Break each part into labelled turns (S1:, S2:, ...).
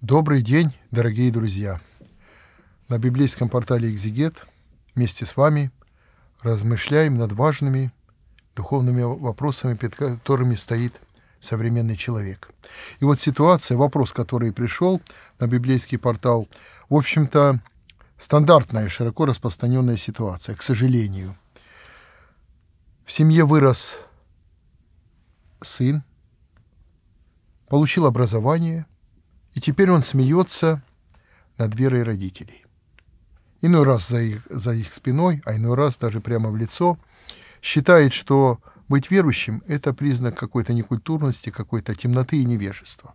S1: Добрый день, дорогие друзья! На библейском портале «Экзегет» вместе с вами размышляем над важными духовными вопросами, перед которыми стоит современный человек. И вот ситуация, вопрос, который пришел на библейский портал, в общем-то, стандартная, широко распространенная ситуация, к сожалению. В семье вырос сын, получил образование – и теперь он смеется над верой родителей. Иной раз за их, за их спиной, а иной раз даже прямо в лицо. Считает, что быть верующим – это признак какой-то некультурности, какой-то темноты и невежества.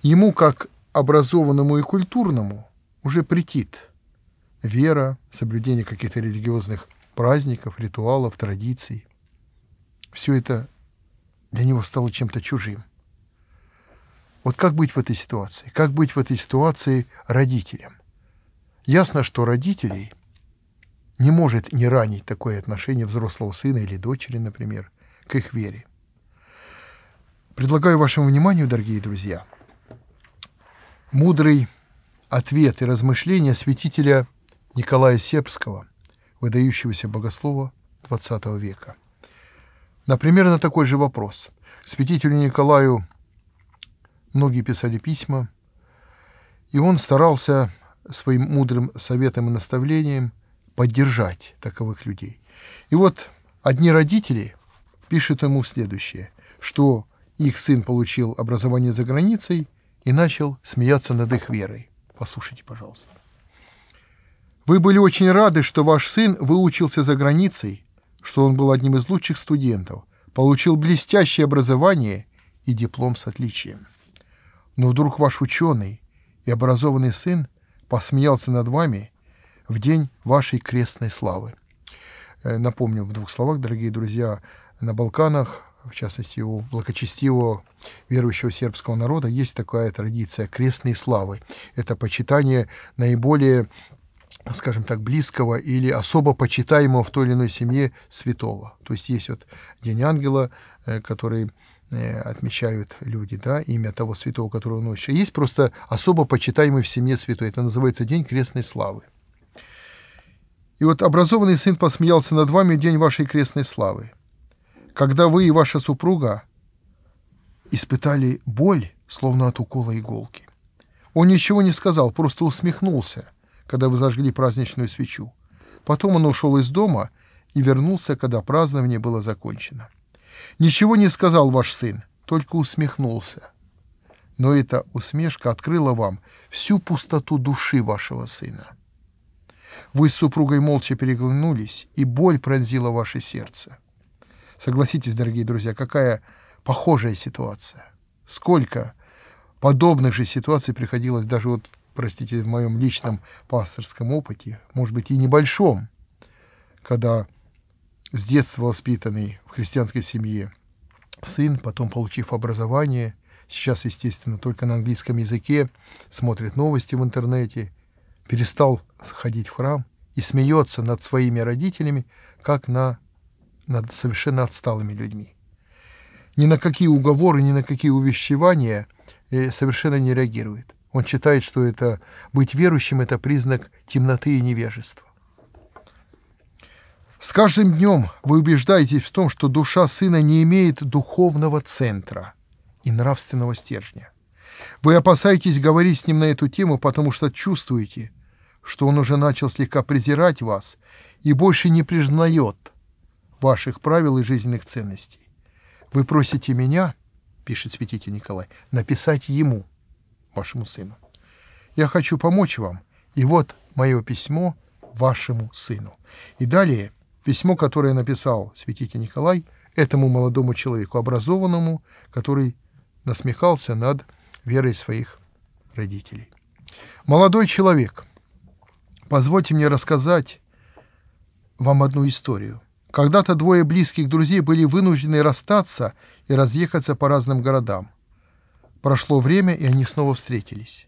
S1: Ему, как образованному и культурному, уже притит вера, соблюдение каких-то религиозных праздников, ритуалов, традиций. Все это для него стало чем-то чужим. Вот как быть в этой ситуации? Как быть в этой ситуации родителям? Ясно, что родителей не может не ранить такое отношение взрослого сына или дочери, например, к их вере. Предлагаю вашему вниманию, дорогие друзья, мудрый ответ и размышления святителя Николая Сербского, выдающегося богослова XX века. Например, на такой же вопрос. Святителю Николаю Многие писали письма, и он старался своим мудрым советом и наставлением поддержать таковых людей. И вот одни родители пишут ему следующее, что их сын получил образование за границей и начал смеяться над их верой. Послушайте, пожалуйста. Вы были очень рады, что ваш сын выучился за границей, что он был одним из лучших студентов, получил блестящее образование и диплом с отличием. Но вдруг ваш ученый и образованный сын посмеялся над вами в день вашей крестной славы. Э, напомню в двух словах, дорогие друзья, на Балканах, в частности у благочестивого верующего сербского народа, есть такая традиция крестной славы. Это почитание наиболее скажем так, близкого или особо почитаемого в той или иной семье святого. То есть есть вот День Ангела, э, который Э, отмечают люди, да, имя того святого, которого ночь. Есть просто особо почитаемый в семье святой. Это называется День крестной славы. И вот образованный сын посмеялся над вами день вашей крестной славы. Когда вы и ваша супруга испытали боль, словно от укола иголки. Он ничего не сказал, просто усмехнулся, когда вы зажгли праздничную свечу. Потом он ушел из дома и вернулся, когда празднование было закончено. Ничего не сказал ваш сын, только усмехнулся. Но эта усмешка открыла вам всю пустоту души вашего сына. Вы с супругой молча переглянулись, и боль пронзила ваше сердце. Согласитесь, дорогие друзья, какая похожая ситуация. Сколько подобных же ситуаций приходилось даже вот, простите, в моем личном пасторском опыте, может быть, и небольшом, когда с детства воспитанный в христианской семье сын, потом получив образование, сейчас, естественно, только на английском языке, смотрит новости в интернете, перестал ходить в храм и смеется над своими родителями, как на, над совершенно отсталыми людьми. Ни на какие уговоры, ни на какие увещевания э, совершенно не реагирует. Он считает, что это быть верующим – это признак темноты и невежества. С каждым днем вы убеждаетесь в том, что душа сына не имеет духовного центра и нравственного стержня. Вы опасаетесь говорить с ним на эту тему, потому что чувствуете, что он уже начал слегка презирать вас и больше не признает ваших правил и жизненных ценностей. Вы просите меня, пишет святитель Николай, написать ему, вашему сыну. Я хочу помочь вам, и вот мое письмо вашему сыну. И далее – Письмо, которое написал святитель Николай этому молодому человеку, образованному, который насмехался над верой своих родителей. Молодой человек, позвольте мне рассказать вам одну историю. Когда-то двое близких друзей были вынуждены расстаться и разъехаться по разным городам. Прошло время, и они снова встретились.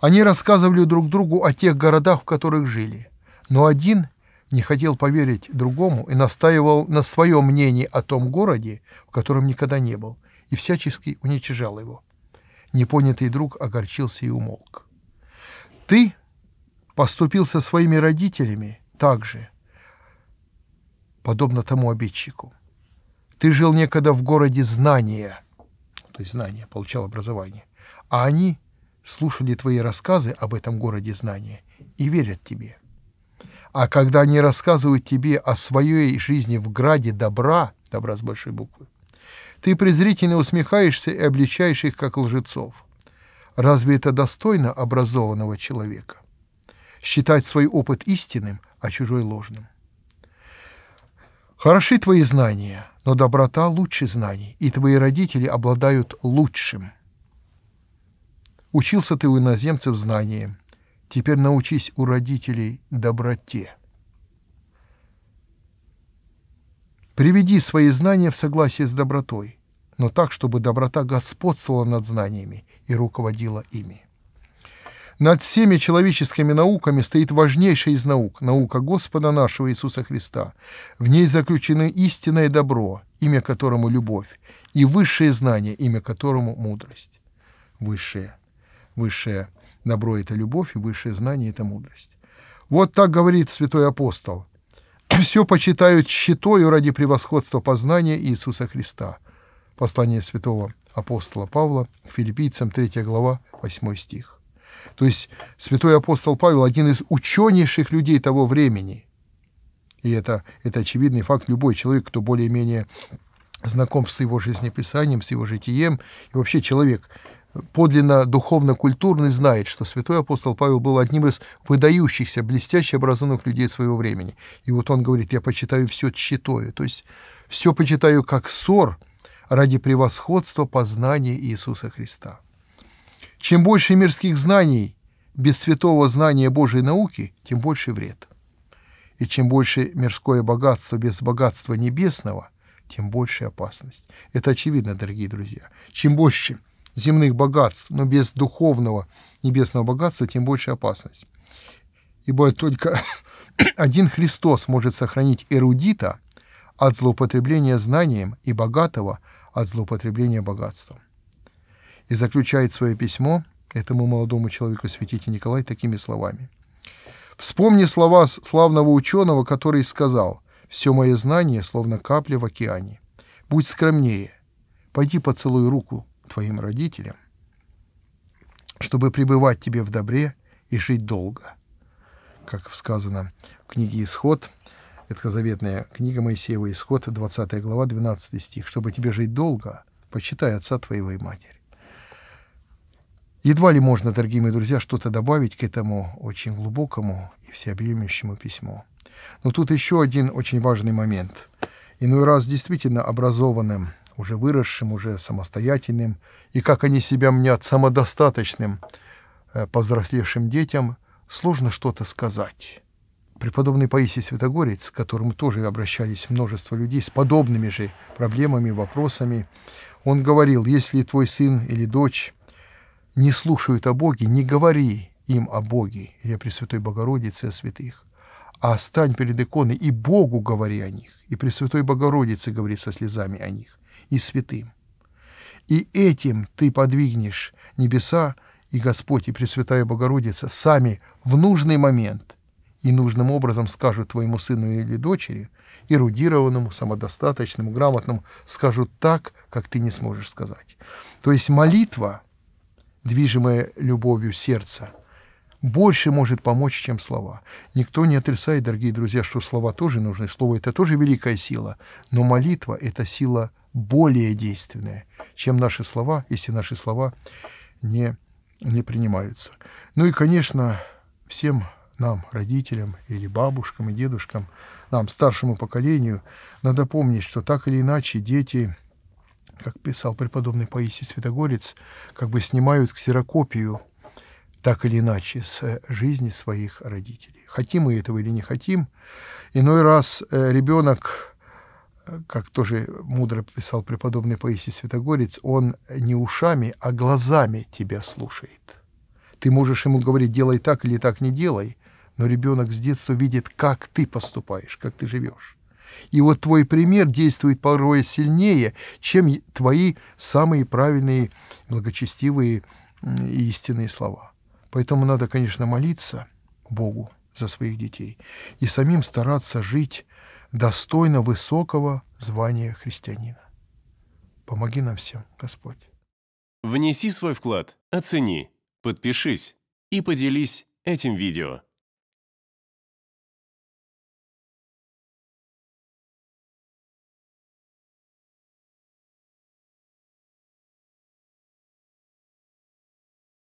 S1: Они рассказывали друг другу о тех городах, в которых жили. Но один не хотел поверить другому и настаивал на своем мнении о том городе, в котором никогда не был, и всячески уничижал его. Непонятый друг огорчился и умолк. «Ты поступил со своими родителями так же, подобно тому обидчику. Ты жил некогда в городе знания, то есть знания, получал образование, а они слушали твои рассказы об этом городе знания и верят тебе». А когда они рассказывают тебе о своей жизни в граде добра, добра с большой буквы, ты презрительно усмехаешься и обличаешь их как лжецов. Разве это достойно образованного человека? Считать свой опыт истинным, а чужой ложным. Хороши твои знания, но доброта лучше знаний, и твои родители обладают лучшим. Учился ты у иноземцев знанием, Теперь научись у родителей доброте. Приведи свои знания в согласие с добротой, но так, чтобы доброта господствовала над знаниями и руководила ими. Над всеми человеческими науками стоит важнейшая из наук – наука Господа нашего Иисуса Христа. В ней заключены истинное добро, имя которому – любовь, и высшее знание, имя которому – мудрость. Высшее. Высшее – Добро — это любовь, и высшее знание — это мудрость. Вот так говорит святой апостол. «Все почитают щитою ради превосходства познания Иисуса Христа». Послание святого апостола Павла к филиппийцам, 3 глава, 8 стих. То есть святой апостол Павел – один из ученейших людей того времени. И это, это очевидный факт. Любой человек, кто более-менее знаком с его жизнеписанием, с его житием, и вообще человек, подлинно духовно-культурный знает, что святой апостол Павел был одним из выдающихся, блестяще образованных людей своего времени. И вот он говорит, я почитаю все тщетою, то есть все почитаю как ссор ради превосходства познания Иисуса Христа. Чем больше мирских знаний без святого знания Божьей науки, тем больше вред. И чем больше мирское богатство без богатства небесного, тем больше опасность. Это очевидно, дорогие друзья. Чем больше – земных богатств, но без духовного небесного богатства тем больше опасность. Ибо только один Христос может сохранить эрудита от злоупотребления знанием и богатого от злоупотребления богатством. И заключает свое письмо этому молодому человеку святитель Николай такими словами. «Вспомни слова славного ученого, который сказал, «Все мое знание, словно капля в океане. Будь скромнее, пойди поцелуй руку твоим родителям, чтобы пребывать тебе в добре и жить долго. Как сказано в книге «Исход», заветная книга Моисеева «Исход», 20 глава, 12 стих, «Чтобы тебе жить долго, почитай отца твоего и матери». Едва ли можно, дорогие мои друзья, что-то добавить к этому очень глубокому и всеобъемлющему письму. Но тут еще один очень важный момент. Иной раз действительно образованным уже выросшим, уже самостоятельным, и как они себя мнят самодостаточным, э, повзрослевшим детям, сложно что-то сказать. Преподобный Паисий Святогорец, к которому тоже обращались множество людей с подобными же проблемами, вопросами, он говорил, если твой сын или дочь не слушают о Боге, не говори им о Боге или о Пресвятой Богородице, о святых, а стань перед иконой и Богу говори о них, и Пресвятой Богородице говори со слезами о них и святым. И этим ты подвигнешь небеса, и Господь, и Пресвятая Богородица сами в нужный момент и нужным образом скажут твоему сыну или дочери, эрудированному, самодостаточному, грамотному, скажут так, как ты не сможешь сказать. То есть молитва, движимая любовью сердца, больше может помочь, чем слова. Никто не отрицает, дорогие друзья, что слова тоже нужны. Слово – это тоже великая сила, но молитва – это сила более действенное, чем наши слова, если наши слова не, не принимаются. Ну и, конечно, всем нам, родителям или бабушкам и дедушкам, нам, старшему поколению, надо помнить, что так или иначе дети, как писал преподобный Паисий Святогорец, как бы снимают ксерокопию так или иначе с э, жизни своих родителей. Хотим мы этого или не хотим, иной раз э, ребенок как тоже мудро писал преподобный Паисий Святогорец, он не ушами, а глазами тебя слушает. Ты можешь ему говорить, делай так или так не делай, но ребенок с детства видит, как ты поступаешь, как ты живешь. И вот твой пример действует порой сильнее, чем твои самые правильные, благочестивые и истинные слова. Поэтому надо, конечно, молиться Богу за своих детей и самим стараться жить достойно высокого звания христианина. Помоги нам всем, Господь. Внеси свой вклад, оцени, подпишись и поделись этим видео.